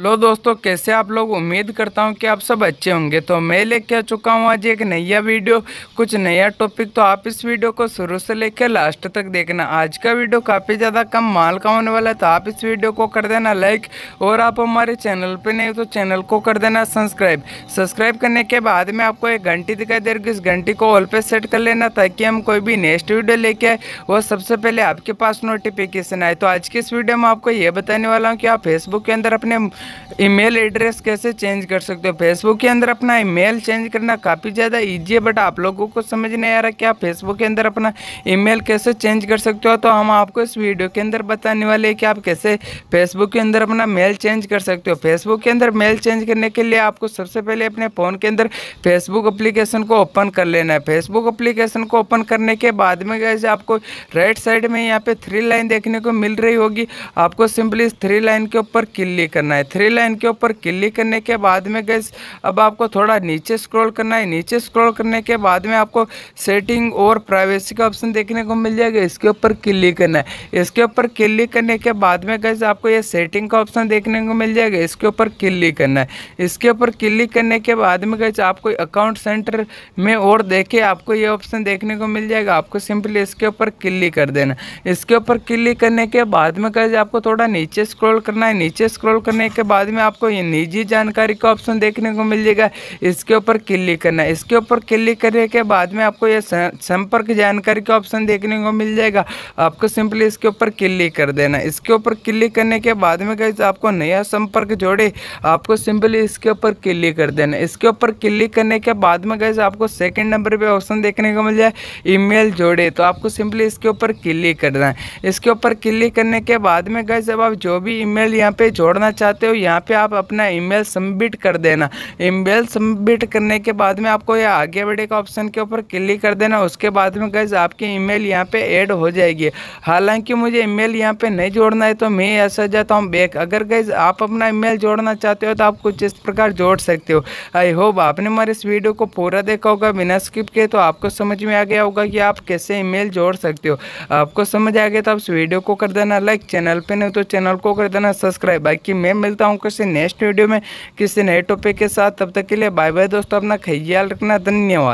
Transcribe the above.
लो दोस्तों कैसे आप लोग उम्मीद करता हूँ कि आप सब अच्छे होंगे तो मैं लेके आ चुका हूँ आज एक नया वीडियो कुछ नया टॉपिक तो आप इस वीडियो को शुरू से लेकर लास्ट तक देखना आज का वीडियो काफ़ी ज़्यादा कम माल का होने वाला है तो आप इस वीडियो को कर देना लाइक और आप हमारे चैनल पर नहीं तो चैनल को कर देना सब्सक्राइब सब्सक्राइब करने के बाद में आपको एक घंटी दिखाई दे रही इस घंटी को ऑल पे सेट कर लेना ताकि हम कोई भी नेक्स्ट वीडियो लेके आए वो सबसे पहले आपके पास नोटिफिकेशन आए तो आज की इस वीडियो में आपको ये बताने वाला हूँ कि आप फेसबुक के अंदर अपने ईमेल एड्रेस कैसे चेंज कर सकते हो फेसबुक के अंदर अपना ईमेल चेंज करना काफ़ी ज़्यादा ईजी है बट आप लोगों को समझ नहीं आ रहा कि आप फेसबुक के अंदर अपना ईमेल कैसे चेंज कर सकते हो तो हम आपको इस वीडियो के अंदर बताने वाले हैं कि आप कैसे फेसबुक के अंदर अपना मेल चेंज कर सकते हो फेसबुक के अंदर मेल चेंज करने के लिए आपको सबसे पहले अपने फ़ोन के अंदर फेसबुक अप्लीकेशन को ओपन कर लेना है फेसबुक अप्लीकेशन को ओपन करने के बाद में कैसे आपको राइट साइड में यहाँ पर थ्री लाइन देखने को मिल रही होगी आपको सिंपली इस थ्री लाइन के ऊपर क्लिक करना है थ्री लाइन के ऊपर क्लिक करने के बाद में गैस अब आपको थोड़ा नीचे स्क्रॉल करना है नीचे स्क्रॉल करने के बाद में आपको सेटिंग और प्राइवेसी का ऑप्शन देखने को मिल जाएगा इसके ऊपर क्लिक करना है इसके ऊपर क्लिक करने के बाद में गैस आपको ये सेटिंग का ऑप्शन देखने को मिल जाएगा इसके ऊपर क्लिक करना है इसके ऊपर क्लिक करने के बाद में गैस आपको अकाउंट सेंटर में और देखे आपको ये ऑप्शन देखने को मिल जाएगा आपको सिंपली इसके ऊपर क्लिक कर देना इसके ऊपर क्लिक करने के बाद में गैस आपको थोड़ा नीचे स्क्रॉल करना है नीचे स्क्रॉल करने के बाद में आपको ये निजी जानकारी का ऑप्शन देखने को मिल जाएगा इसके ऊपर क्लिक करना इसके ऊपर क्लिक करने के बाद में आपको ये संपर्क जानकारी का ऑप्शन देखने को मिल जाएगा आपको सिंपली इसके ऊपर क्लिक कर देना इसके ऊपर क्लिक करने के बाद में कहीं आपको नया संपर्क जोड़े आपको सिंपली इसके ऊपर क्लिक कर देना इसके ऊपर क्लिक करने के बाद में कहीं आपको सेकेंड नंबर पर ऑप्शन देखने को मिल जाए ईमेल जोड़े तो आपको सिंपली इसके ऊपर क्लिक करना है इसके ऊपर क्लिक करने के बाद में गए जब आप जो भी ईमेल यहाँ पे जोड़ना चाहते हो हो यहाँ पे आप अपना ईमेल सबमिट कर देना ईमेल सबमिट करने के बाद में आपको यह आगे बढ़े का ऑप्शन के ऊपर क्लिक कर देना उसके बाद में गैस आपकी ईमेल यहाँ पर ऐड हो जाएगी हालांकि मुझे ईमेल यहाँ पर नहीं जोड़ना है तो मैं ऐसा जाता हूँ बैक अगर गैस आप अपना ईमेल जोड़ना चाहते हो तो आप कुछ इस प्रकार जोड़ सकते हो आई होप आपने हमारे इस वीडियो को पूरा देखा होगा बिना स्किप के तो आपको समझ में आ गया होगा कि आप कैसे मेल जोड़ सकते हो आपको समझ आ गया तो आप इस वीडियो को कर देना लाइक चैनल पर नहीं तो चैनल को कर देना सब्सक्राइब बाकी मैं मिलता मिलता हूँ किसी नेक्स्ट वीडियो में किसी नए टॉपिक के साथ तब तक के लिए बाय बाय दोस्तों अपना ख्याल रखना धन्यवाद